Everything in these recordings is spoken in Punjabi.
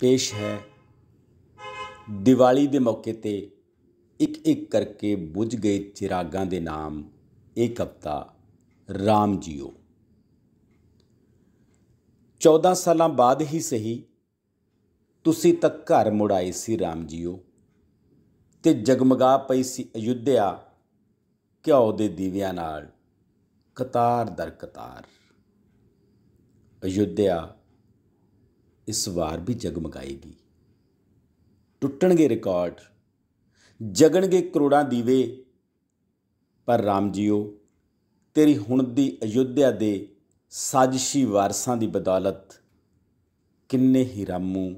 ਪੇਸ਼ ਹੈ ਦੀਵਾਲੀ ਦੇ ਮੌਕੇ ਤੇ ਇੱਕ ਇੱਕ ਕਰਕੇ ਬੁਝ ਗਏ ਚਿਰਾਗਾਂ ਦੇ ਨਾਮ ਇਹ ਕਵਤਾ RAM ਜੀਓ 14 ਸਾਲਾਂ ਬਾਅਦ ਹੀ ਸਹੀ ਤੁਸੀਂ ਤੱਕ ਘਰ ਮੁੜਾਈ ਸੀ RAM ਜੀਓ ਤੇ ਜਗਮਗਾ ਪਈ ਸੀ ਅਯੁੱਧਿਆ ਘਿਓ ਦੇ ਦੀਵਿਆਂ ਨਾਲ ਕਤਾਰ ਦਰ ਕਤਾਰ ਅਯੁੱਧਿਆ ਇਸ ਵਾਰ ਵੀ ਜਗਮਗਾਏਗੀ ਟੁੱਟਣਗੇ ਰਿਕਾਰਡ ਜਗਣਗੇ ਕਰੋੜਾਂ ਦੀਵੇ ਪਰ ਰਾਮ ਜੀਓ ਤੇਰੀ ਹੁਣ ਦੀ ਅਯੁੱਧਿਆ ਦੇ ਸਾਜ਼ਿਸ਼ੀ ਵਾਰਸਾਂ ਦੀ ਬਦੌਲਤ ਕਿੰਨੇ ਹੀ ਰਾਮੂ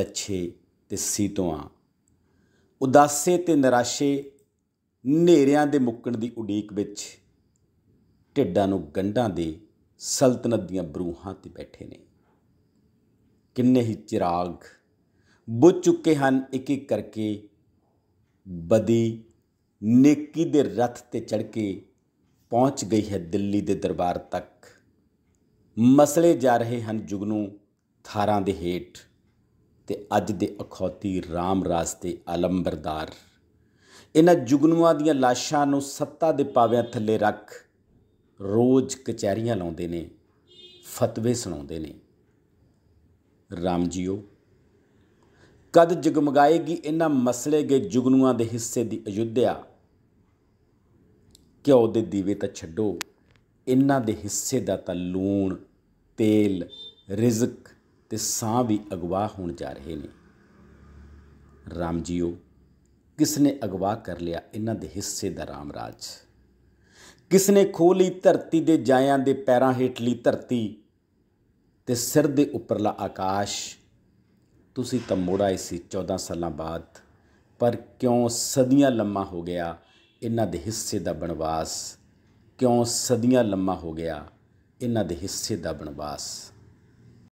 ਲੱਛੇ ਤੇ ਸੀਤੋਆਂ ਉਦਾਸੇ ਤੇ ਨਿਰਾਸ਼ੇ ਹਨੇਰਿਆਂ ਦੇ ਮੁੱਕਣ ਦੀ ਉਡੀਕ ਵਿੱਚ ਢਿੱਡਾਂ ਨੂੰ ਗੰਢਾਂ ਦੇ ਸਲਤਨਤ ਦੀਆਂ ਬਰੂਹਾਂ ਤੇ ਬੈਠੇ ਨੇ ਕਿੰਨੇ ਹੀ ਚਿਰਾਗ ਬੁੱਝ ਚੁੱਕੇ ਹਨ ਇੱਕ ਇੱਕ ਕਰਕੇ ਬਦੀ ਨੇਕੀ ਦੇ ਰਥ ਤੇ ਚੜ ਕੇ ਪਹੁੰਚ ਗਈ ਹੈ ਦਿੱਲੀ ਦੇ ਦਰਬਾਰ ਤੱਕ ਮਸਲੇ ਜਾ ਰਹੇ ਹਨ ਜੁਗਨੂ ਥਾਰਾਂ ਦੇ ਹੇਠ ਤੇ ਅੱਜ ਦੇ ਅਖੌਤੀ ਰਾਮ ਰਾਜ ਤੇ ਆਲੰਬਰਦਾਰ ਇਹਨਾਂ ਜੁਗਨੂਆਂ ਦੀਆਂ ਲਾਸ਼ਾਂ ਨੂੰ ਸੱਤਾ ਦੇ ਪਾਵਿਆਂ ਥੱਲੇ ਰੱਖ ਰੋਜ਼ ਕਚਹਿਰੀਆਂ ਲਾਉਂਦੇ ਨੇ ਫਤਵੇ ਸੁਣਾਉਂਦੇ ਨੇ ਰਾਮ ਜੀਓ ਕਦ ਜਗਮਗਾਏਗੀ ਇਹਨਾਂ ਮਸਲੇ ਗਏ ਜੁਗਨੂਆਂ ਦੇ ਹਿੱਸੇ ਦੀ ਅਯੁੱਧਿਆ ਕਿਉ ਦੇ ਦੀਵੇ ਤਾਂ ਛੱਡੋ ਇਹਨਾਂ ਦੇ ਹਿੱਸੇ ਦਾ ਤਾਂ ਲੂਣ ਤੇਲ ਰਿਜ਼ਕ ਤੇ ਸਾਹ ਵੀ ਅਗਵਾ ਹੋਣ ਜਾ ਰਹੇ ਨੇ ਰਾਮ ਜੀਓ ਕਿਸ ਨੇ ਅਗਵਾ ਕਰ ਲਿਆ ਇਹਨਾਂ ਦੇ ਹਿੱਸੇ ਦਾ ਰਾਮ ਰਾਜ ਕਿਸ ਨੇ ਖੋਲੀ ਧਰਤੀ ਦੇ ਜਾਇਆਂ ਦੇ ਪੈਰਾਂ ਹੇਠਲੀ ਧਰਤੀ ਤੇ ਸਿਰ ਦੇ ਉੱਪਰਲਾ ਆਕਾਸ਼ ਤੁਸੀਂ ਤਾਂ ਮੋੜਾ ਆਏ ਸੀ 14 ਸਾਲਾਂ ਬਾਅਦ ਪਰ ਕਿਉਂ ਸਦੀਆਂ ਲੰਮਾ ਹੋ ਗਿਆ ਇਹਨਾਂ ਦੇ ਹਿੱਸੇ ਦਾ ਬਨਵਾਸ ਕਿਉਂ ਸਦੀਆਂ ਲੰਮਾ ਹੋ ਗਿਆ ਇਹਨਾਂ ਦੇ ਹਿੱਸੇ ਦਾ ਬਨਵਾਸ